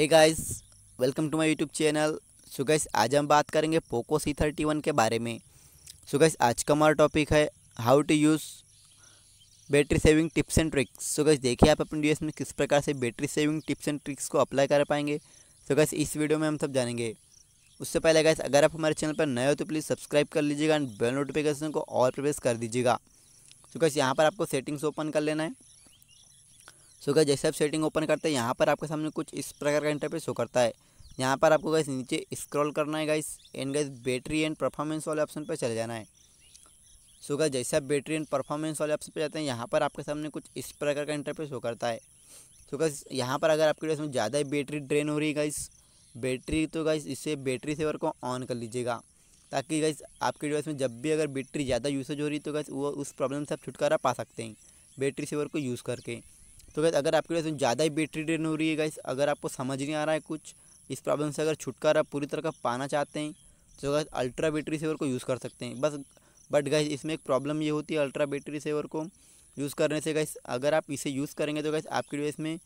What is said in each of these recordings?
hey guys welcome to my YouTube channel so guys आज हम बात करेंगे पोको सी थर्टी वन के बारे में सो गाइस आज का हमारा टॉपिक है how to use battery saving tips and tricks so guys देखिए आप अपने डी में किस प्रकार से battery saving tips and tricks को अप्लाई कर पाएंगे सो गाइस इस वीडियो में हम सब जानेंगे उससे पहले गाइस अगर आप हमारे चैनल पर नए हो तो प्लीज़ सब्सक्राइब कर लीजिएगा एंड बेल नोटिफिकेशन को और प्रेस कर दीजिएगा सो गाइस यहाँ पर आपको सेटिंग्स ओपन कर लेना है सो गए जैसे आप सेटिंग ओपन करते हैं यहाँ पर आपके सामने कुछ इस प्रकार का इंटरफेस शो करता है यहाँ पर आपको गैस नीचे स्क्रॉल करना है guys and guys battery and performance वाले ऑप्शन पर चले जाना है सो गैस जैसे आप बैटरी एंड परफॉर्मेंस वाले ऑप्शन पर जाते हैं यहाँ पर आपके सामने कुछ इस प्रकार का इंटरफेस शो करता है सो गैस यहाँ पर अगर आपके पास में ज़्यादा बैटरी ड्रेन हो रही है गाइस बैटरी तो गाइस इससे बैटरी सेवर को ऑन कर लीजिएगा ताकि गाइस आपके डिवाइस में जब भी अगर बैटरी ज़्यादा यूसेज हो रही है तो गाइस वो उस प्रॉब्लम से आप छुटकारा पा सकते हैं बैटरी सेवर को यूज़ करके तो गैस अगर आपके लिए ज़्यादा ही बैटरी ड्रेन हो रही है गैस अगर आपको समझ नहीं आ रहा है कुछ इस प्रॉब्लम से अगर छुटकारा पूरी तरह का पाना चाहते हैं तो गैस अल्ट्रा बैटरी सेवर को यूज़ कर सकते हैं बस बट गैस इसमें एक प्रॉब्लम ये होती है अल्ट्रा बैटरी सेवर को यूज़ करने से गैस अगर आप इसे यूज़ करेंगे तो गैस आपके लिए इसमें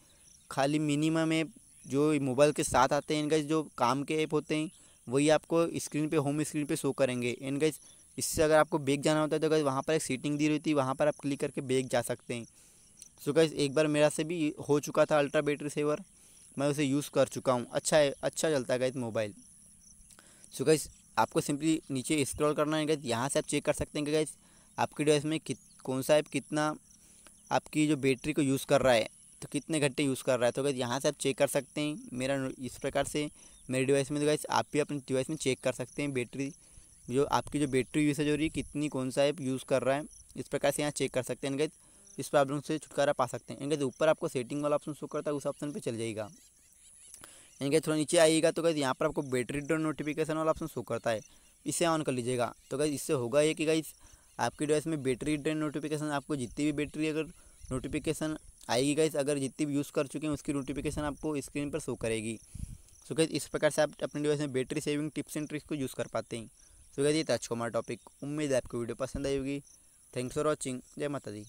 खाली मिनिमम ऐप जो मोबाइल के साथ आते हैं गैस जो काम के ऐप होते हैं वही आपको स्क्रीन पर होम स्क्रीन पर शो करेंगे एंड गैस इससे अगर आपको बेग जाना होता है तो गैस वहाँ पर एक सीटिंग दी रहती है वहाँ पर आप क्लिक करके बैग जा सकते हैं सो so एक बार मेरा से भी हो चुका था अल्ट्रा बैटरी सेवर मैं उसे यूज़ कर चुका हूँ अच्छा है अच्छा चलता है गैस मोबाइल सो गैस आपको सिंपली नीचे स्क्रॉल करना है गैस यहाँ से आप चेक कर सकते हैं कि गैस आपकी डिवाइस में कित कौन सा ऐप कितना आपकी जो बैटरी को यूज़ कर रहा है तो कितने घंटे यूज़ कर रहा है तो गैस यहाँ से आप चेक कर सकते हैं मेरा इस प्रकार से मेरे डिवाइस में तो गैस आप भी अपने डिवाइस में चेक कर सकते हैं बैटरी जो आपकी जो बैटरी यूसेज हो रही है कितनी कौन सा ऐप यूज़ कर रहा है इस प्रकार से यहाँ चेक कर सकते हैं गैस इस प्रॉब्लम से छुटकारा पा सकते हैं कहते ऊपर आपको सेटिंग वाला ऑप्शन शो करता है उस ऑप्शन पर चल जाएगा यानी कहते थोड़ा नीचे आइएगा तो कहते यहाँ पर आपको बैटरी ड्रॉ नोटिफिकेशन वाला ऑप्शन शो करता है इसे ऑन कर लीजिएगा तो कहते इससे होगा ये कि गाइज आपकी डिवाइस में बैटरी ड्रेन नोटिफिकेशन आपको जितनी भी बैटरी अगर नोटिफिकेशन आएगी गाइस अगर जितनी भी यूज़ कर चुके हैं उसकी नोटिफिकेशन आपको स्क्रीन पर शो करेगी सो so, इस प्रकार से आप अपने डिवाइस में battery saving tips and tricks को यूज़ कर पाते हैं सो so, ये था आज हमारा टॉपिक उम्मीद है आपको वीडियो पसंद आएगी होगी थैंक्स फॉर वॉचिंग जय माता दी